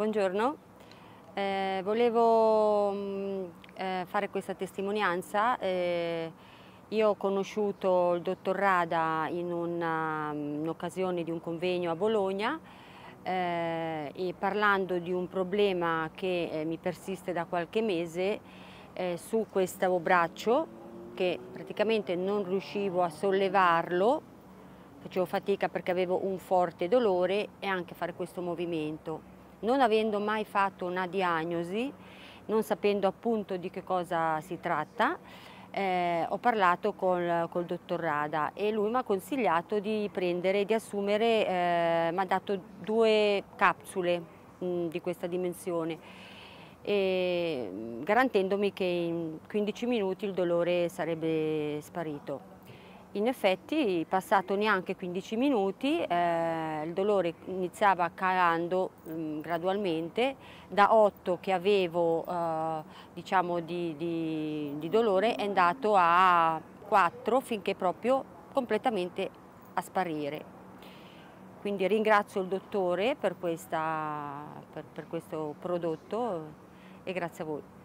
Buongiorno, eh, volevo mm, eh, fare questa testimonianza. Eh, io ho conosciuto il dottor Rada in un'occasione um, di un convegno a Bologna eh, e parlando di un problema che eh, mi persiste da qualche mese eh, su questo braccio che praticamente non riuscivo a sollevarlo, facevo fatica perché avevo un forte dolore e anche fare questo movimento non avendo mai fatto una diagnosi, non sapendo appunto di che cosa si tratta, eh, ho parlato col, col, dottor Rada e lui mi ha consigliato di prendere, di assumere, eh, mi ha dato due capsule mh, mm, di questa dimensione, e, mm, garantendomi che in 15 minuti il dolore sarebbe sparito. In effetti, passato neanche 15 minuti, eh, il dolore iniziava calando mh, mm, gradualmente, da 8 che avevo eh, diciamo di, di, di dolore è andato a 4 finché proprio completamente a sparire. Quindi ringrazio il dottore per, questa, per, per questo prodotto e grazie a voi.